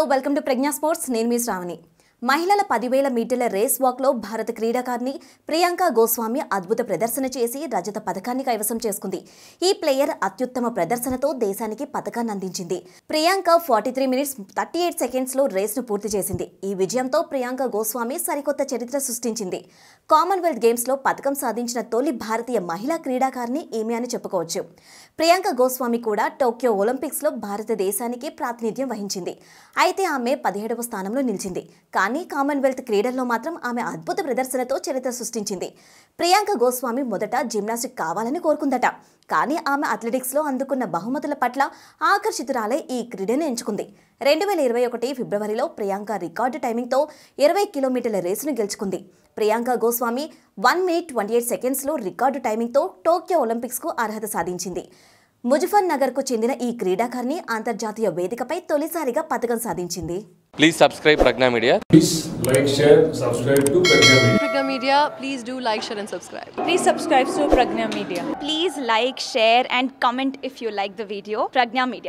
hello welcome to Pragya sports నేను మీ శ్రావణి మహిళల పదివేల మీటర్ల రేస్ వాక్లో భారత క్రీడాకారిణి ప్రియాంక గోస్వామి అద్భుత ప్రదర్శన చేసి రజత పథకాన్ని కైవసం చేసుకుంది ఈ ప్లేయర్ అత్యుత్తమ ప్రదర్శనతో దేశానికి పథకాన్ని అందించింది Priyanka forty three minutes thirty eight సెకండ్స్లో రేస్ను పూర్తి చేసింది ఈ విజయంతో ప్రియాంక గోస్వామి సరికొత్త చరిత్ర సృష్టించింది కామన్వెల్త్ గేమ్స్లో పథకం సాధించిన తొలి భారతీయ మహిళా క్రీడాకారిణి ఈమె అని చెప్పుకోవచ్చు ప్రియాంక గోస్వామి కూడా టోక్యో ఒలింపిక్స్లో భారతదేశానికి ప్రాతినిధ్యం వహించింది అయితే ఆమె పదిహేడవ స్థానంలో నిలిచింది కానీ కానీ కామన్వెల్త్ క్రీడల్లో మాత్రం ఆమె అద్భుత ప్రదర్శనతో చరిత్ర సృష్టించింది ప్రియాంక గోస్వామి మొదట జిమ్నాస్టిక్ కావాలని కోరుకుందట కానీ ఆమె అథ్లెటిక్స్లో అందుకున్న బహుమతుల పట్ల ఆకర్షితురాలే ఈ క్రీడను ఎంచుకుంది రెండు వేల ఇరవై ఒకటి ఫిబ్రవరిలో ప్రియాంక రికార్డు టైమింగ్తో ఇరవై కిలోమీటర్ల రేసును గెలుచుకుంది Priyanka Goswami one minute twenty eight సెకండ్స్లో రికార్డు టైమింగ్తో టోక్యో ఒలింపిక్స్కు అర్హత సాధించింది ముజఫర్ నగర్కు చెందిన ఈ క్రీడాకారిణి అంతర్జాతీయ వేదికపై తొలిసారిగా పథకం సాధించింది please subscribe Pragya media please like share subscribe to Pragya media Pragya media please do like share and subscribe please subscribe to Pragya media please like share and comment if you like the video Pragya media